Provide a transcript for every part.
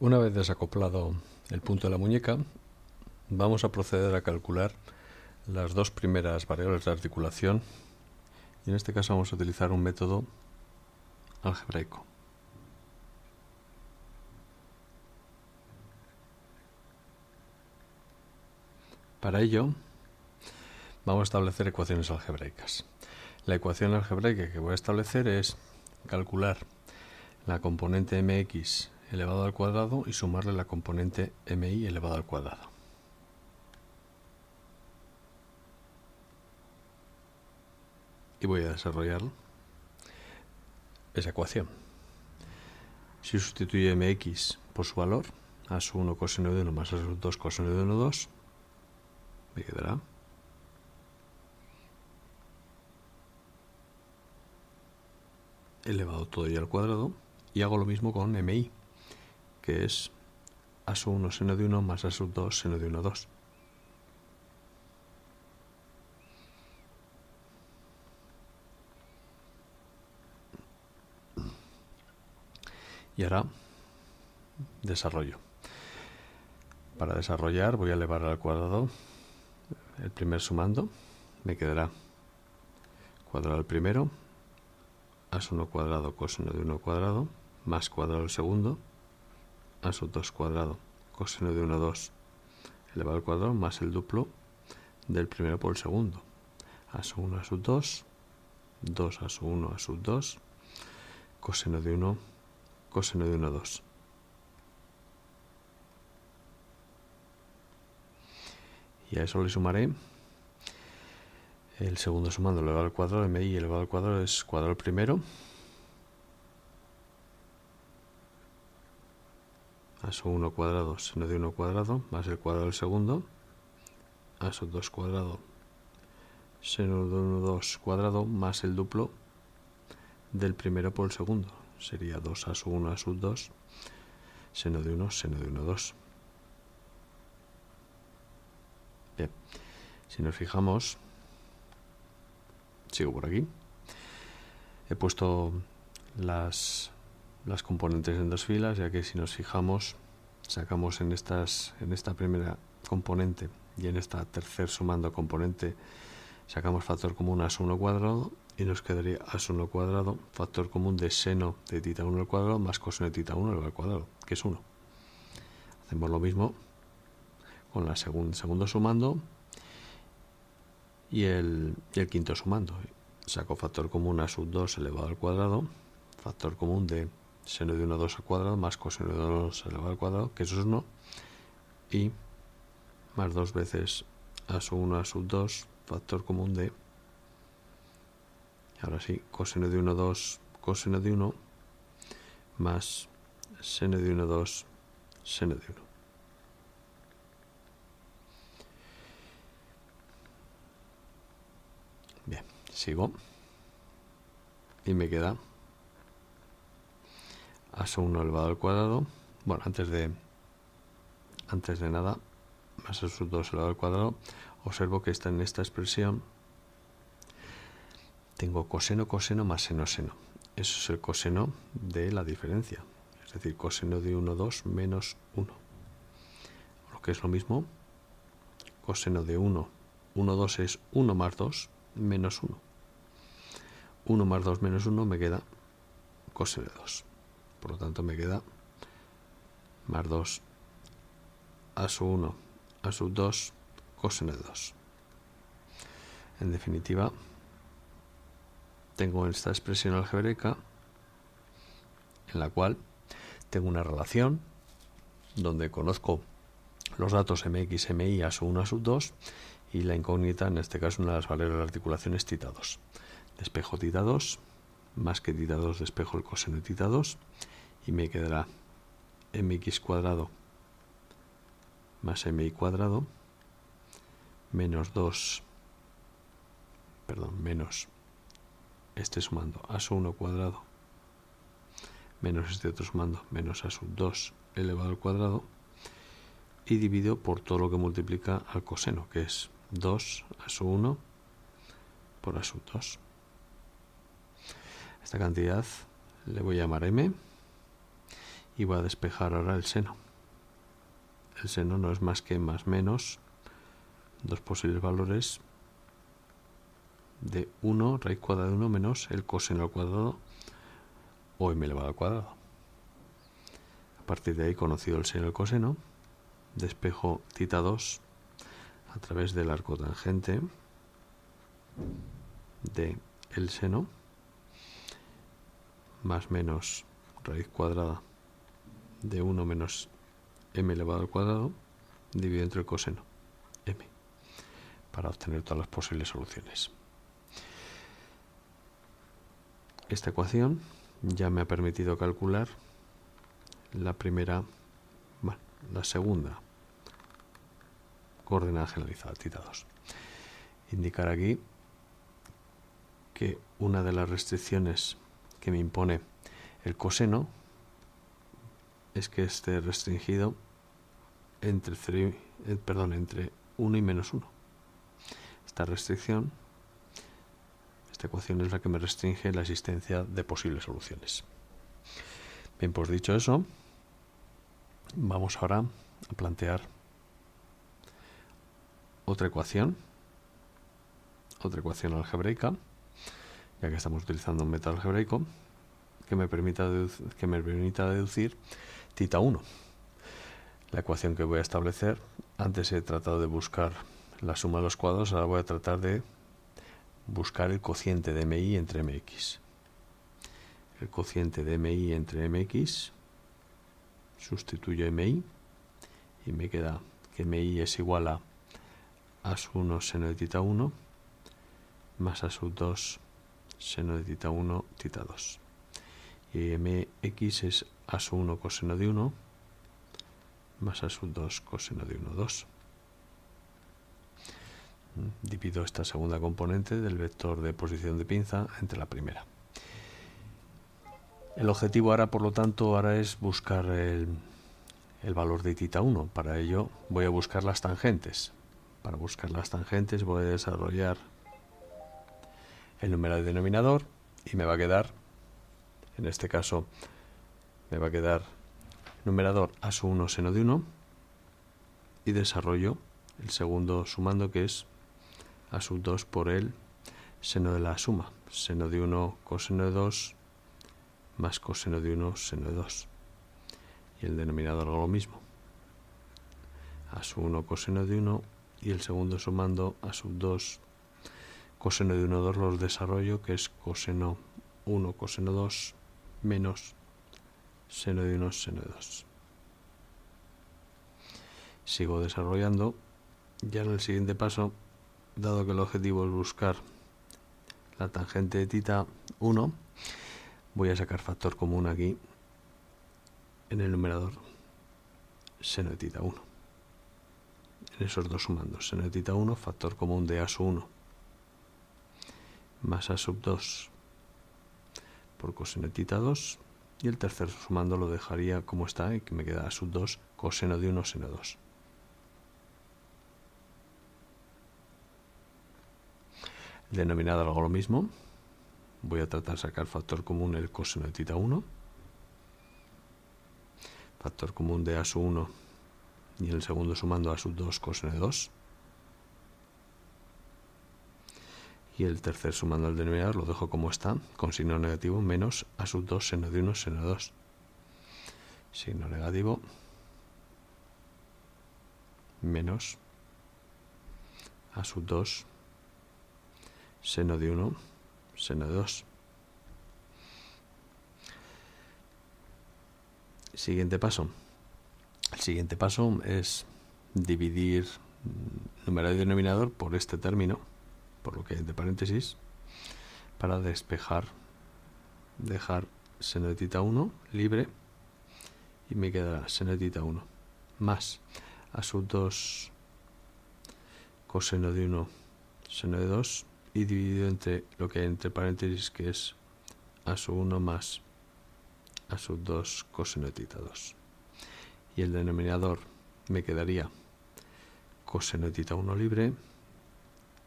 Una vez desacoplado el punto de la muñeca, vamos a proceder a calcular las dos primeras variables de articulación y en este caso vamos a utilizar un método algebraico. Para ello, vamos a establecer ecuaciones algebraicas. La ecuación algebraica que voy a establecer es calcular la componente mx elevado al cuadrado y sumarle la componente mi elevado al cuadrado. Y voy a desarrollar esa ecuación. Si sustituyo mx por su valor, a su 1 coseno de 1 más a su 2 coseno de 1, 2, me quedará elevado todo y al cuadrado y hago lo mismo con mi que es a su 1 seno de 1 más a sub 2 seno de 1, 2. Y ahora desarrollo. Para desarrollar voy a elevar al cuadrado el primer sumando. Me quedará cuadrado el primero, as 1 cuadrado coseno de 1 cuadrado, más cuadrado el segundo, a sub 2 cuadrado, coseno de 1, 2, elevado al cuadrado más el duplo del primero por el segundo, a sub 1 a sub 2, 2 a sub 1 a sub 2, coseno de 1, coseno de 1, 2. Y a eso le sumaré el segundo sumando elevado al cuadrado, mi elevado al cuadrado es cuadrado primero, a su 1 cuadrado, seno de 1 cuadrado, más el cuadrado del segundo, a su 2 cuadrado, seno de 1, 2 cuadrado, más el duplo del primero por el segundo, sería 2 a su 1 a sub 2, seno de 1, seno de 1, 2. Bien, si nos fijamos, sigo por aquí, he puesto las las componentes en dos filas, ya que si nos fijamos, sacamos en, estas, en esta primera componente y en esta tercer sumando componente, sacamos factor común a 1 cuadrado y nos quedaría a 1 cuadrado, factor común de seno de tita 1 al cuadrado más coseno de tita 1 al cuadrado, que es 1. Hacemos lo mismo con la segunda, segundo sumando y el, y el quinto sumando. Saco factor común a sub 2 elevado al cuadrado, factor común de seno de 1 2 al cuadrado más coseno de 2 elevado al cuadrado, que eso es 1, y más 2 veces a sub 1 a sub 2, factor común de, ahora sí, coseno de 1 2, coseno de 1, más seno de 1 2, seno de 1. Bien, sigo. Y me queda 1 elevado al cuadrado. Bueno, antes de, antes de nada, más el 2 elevado al cuadrado, observo que está en esta expresión tengo coseno, coseno más seno, seno. Eso es el coseno de la diferencia. Es decir, coseno de 1, 2 menos 1. Lo que es lo mismo, coseno de 1, 1, 2 es 1 más 2 menos 1. 1 más 2 menos 1 me queda coseno de 2 por lo tanto me queda más 2 a sub 1 a sub 2 coseno de 2 en definitiva tengo esta expresión algebraica en la cual tengo una relación donde conozco los datos mx, mi a sub 1 a sub 2 y la incógnita, en este caso, una de las variables de articulaciones, es tita 2. Despejo tita 2 más que tita 2 despejo el coseno de tita 2 y me quedará mx cuadrado más mi cuadrado menos 2 perdón, menos este sumando a su 1 cuadrado menos este otro sumando menos a sub 2 elevado al cuadrado y divido por todo lo que multiplica al coseno que es 2 a su 1 por a sub 2 esta cantidad le voy a llamar m y voy a despejar ahora el seno el seno no es más que más menos dos posibles valores de 1 raíz cuadrada de 1 menos el coseno al cuadrado o m elevado al cuadrado a partir de ahí conocido el seno y el coseno despejo tita 2 a través del arco tangente de el seno más menos raíz cuadrada de 1 menos m elevado al cuadrado dividido entre el coseno m para obtener todas las posibles soluciones. Esta ecuación ya me ha permitido calcular la primera, bueno, la segunda coordenada generalizada, tita 2. Indicar aquí que una de las restricciones que me impone el coseno es que esté restringido entre, eh, perdón, entre 1 y menos 1. Esta restricción, esta ecuación es la que me restringe la existencia de posibles soluciones. Bien, pues dicho eso, vamos ahora a plantear otra ecuación, otra ecuación algebraica ya que estamos utilizando un método algebraico, que me permita deducir, que me deducir tita 1. La ecuación que voy a establecer, antes he tratado de buscar la suma de los cuadrados, ahora voy a tratar de buscar el cociente de mi entre mx. El cociente de mi entre mx, sustituyo mi y me queda que mi es igual a a 1 seno de tita 1 más a su 2 seno de tita 1, tita 2. Y mx es a su 1 coseno de 1 más a su 2 coseno de 1, 2. Mm, divido esta segunda componente del vector de posición de pinza entre la primera. El objetivo ahora, por lo tanto, ahora es buscar el, el valor de tita 1. Para ello voy a buscar las tangentes. Para buscar las tangentes voy a desarrollar el y denominador y me va a quedar, en este caso, me va a quedar numerador a su 1 seno de 1 y desarrollo el segundo sumando que es a sub 2 por el seno de la suma, seno de 1 coseno de 2 más coseno de 1 seno de 2 y el denominador lo mismo a sub 1 coseno de 1 y el segundo sumando a sub 2 coseno de 1, 2 los desarrollo, que es coseno 1, coseno 2, menos seno de 1, seno de 2. Sigo desarrollando. Ya en el siguiente paso, dado que el objetivo es buscar la tangente de tita 1, voy a sacar factor común aquí en el numerador seno de tita 1. En esos dos sumandos, seno de tita 1, factor común de su 1 más a sub 2 por coseno de tita 2 y el tercer sumando lo dejaría como está y eh, que me queda a sub 2 coseno de 1 seno 2. Denominado denominador hago lo mismo. Voy a tratar de sacar factor común el coseno de tita 1. Factor común de a sub 1 y el segundo sumando a sub 2 coseno de 2. y el tercer sumando al denominador lo dejo como está, con signo negativo menos a sub 2 seno de 1 seno de 2. Signo negativo menos a sub 2 seno de 1 seno de 2. Siguiente paso. El siguiente paso es dividir mm, numerador y denominador por este término por lo que entre paréntesis, para despejar, dejar tita 1 libre y me quedará seno tita 1 más a sub 2 coseno de 1 seno de 2 y dividido entre lo que hay entre paréntesis que es a sub 1 más a sub 2 coseno de tita 2 y el denominador me quedaría coseno de tita 1 libre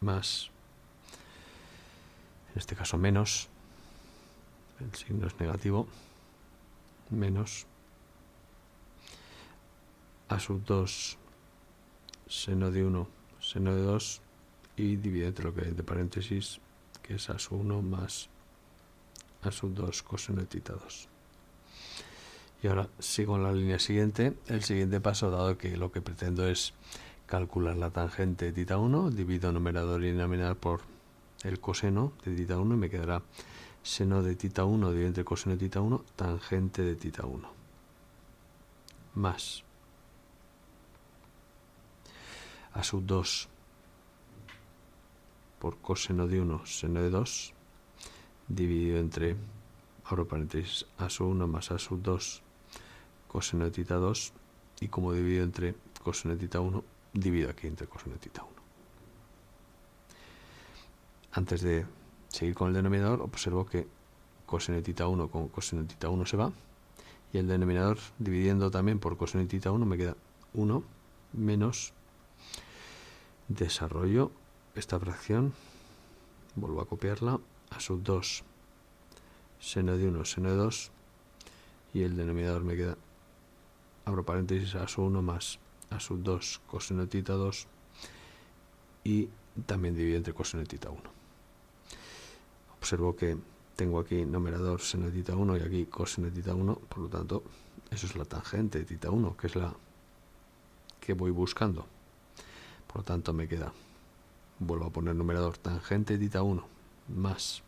más en este caso menos, el signo es negativo, menos a sub 2 seno de 1 seno de 2 y divide entre lo que hay de paréntesis que es a sub 1 más a sub 2 coseno de tita 2 y ahora sigo en la línea siguiente el siguiente paso dado que lo que pretendo es calcular la tangente de tita 1 divido numerador y denominador por el coseno de tita 1 me quedará seno de tita 1 dividido entre coseno de tita 1 tangente de tita 1 más a sub 2 por coseno de 1 seno de 2 dividido entre abro paréntesis a sub 1 más a sub 2 coseno de tita 2 y como divido entre coseno de tita 1 divido aquí entre coseno de tita 1 antes de seguir con el denominador, observo que coseno de 1 con coseno de 1 se va. Y el denominador, dividiendo también por coseno de 1, me queda 1 menos desarrollo esta fracción, vuelvo a copiarla, a sub 2, seno de 1, seno de 2, y el denominador me queda, abro paréntesis, a sub 1 más a sub 2, coseno de 2, y también divide entre coseno tita 1. Observo que tengo aquí numerador seno de tita 1 y aquí coseno de tita 1, por lo tanto, eso es la tangente de tita 1, que es la que voy buscando. Por lo tanto, me queda, vuelvo a poner numerador, tangente de tita 1 más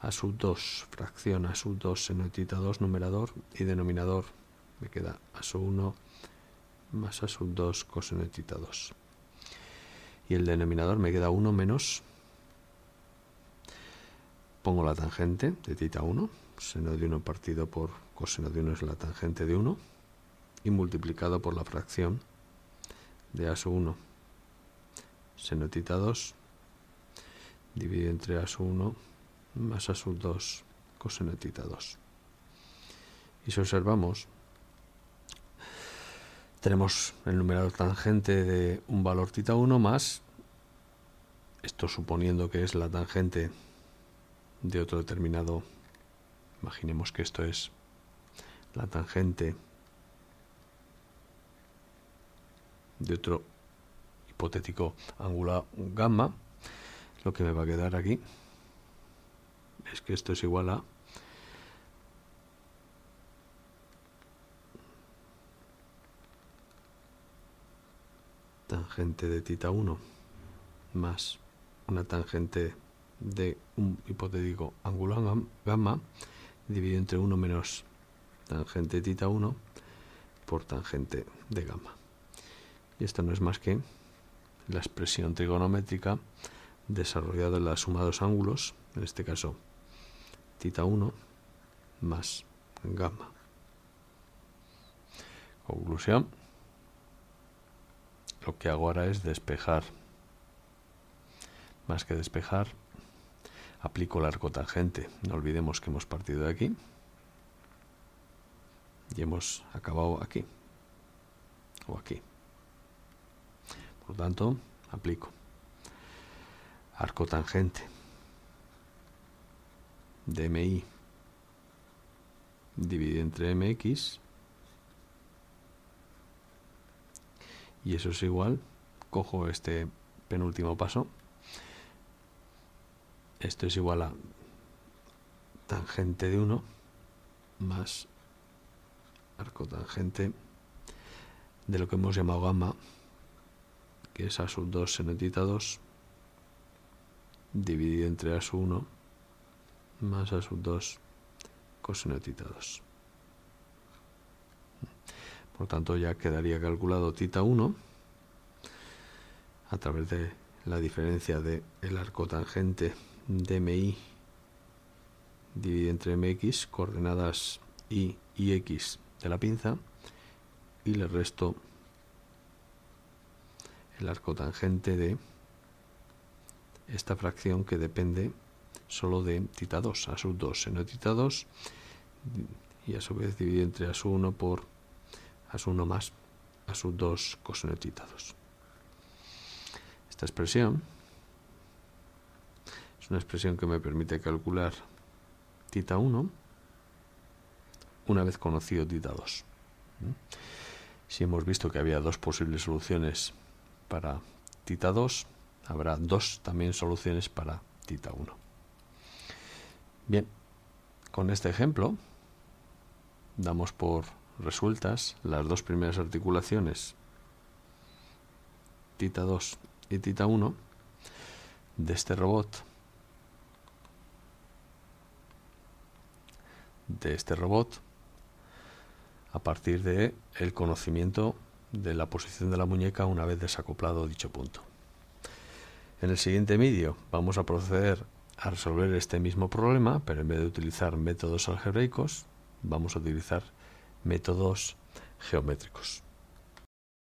a sub 2, fracción a sub 2 seno de tita 2, numerador y denominador, me queda a sub 1 más a sub 2 coseno de tita 2 y el denominador me queda 1 menos, pongo la tangente de tita 1, seno de 1 partido por coseno de 1 es la tangente de 1, y multiplicado por la fracción de a 1 seno tita 2, dividido entre a 1 más a 2 coseno tita 2. Y si observamos, tenemos el numerador tangente de un valor tita 1 más, esto suponiendo que es la tangente de otro determinado, imaginemos que esto es la tangente de otro hipotético ángulo gamma, lo que me va a quedar aquí es que esto es igual a tangente de tita 1 más una tangente de un hipotético ángulo gamma dividido entre 1 menos tangente de tita 1 por tangente de gamma. Y esto no es más que la expresión trigonométrica desarrollada en la suma de los ángulos, en este caso tita 1 más gamma. Conclusión lo que hago ahora es despejar. Más que despejar, aplico el arco tangente. No olvidemos que hemos partido de aquí y hemos acabado aquí o aquí. Por lo tanto, aplico arco tangente, DMI, dividido entre MX y eso es igual cojo este penúltimo paso esto es igual a tangente de 1 más arco tangente de lo que hemos llamado gamma que es a sub 2 senetita 2 dividido entre a sub 1 más a sub 2 cosenetita 2 por tanto, ya quedaría calculado tita 1 a través de la diferencia del el arco tangente mi dividido entre mx, coordenadas y y x de la pinza, y le resto el arco tangente de esta fracción que depende solo de tita 2, a sub 2, seno tita 2, y a su vez dividido entre a sub 1 por a su 1 más a su 2 coseno tita 2. Esta expresión es una expresión que me permite calcular tita 1 una vez conocido tita 2. Si hemos visto que había dos posibles soluciones para tita 2, habrá dos también soluciones para tita 1. Bien, con este ejemplo damos por resueltas las dos primeras articulaciones tita 2 y tita 1 de este robot de este robot a partir de el conocimiento de la posición de la muñeca una vez desacoplado dicho punto. En el siguiente vídeo vamos a proceder a resolver este mismo problema, pero en vez de utilizar métodos algebraicos, vamos a utilizar métodos geométricos.